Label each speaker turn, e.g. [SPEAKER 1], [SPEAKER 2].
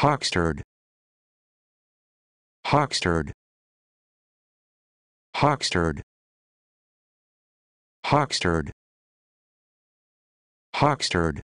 [SPEAKER 1] Hoxtard Hoxtard Hoxtard Hoxtard Hoxtard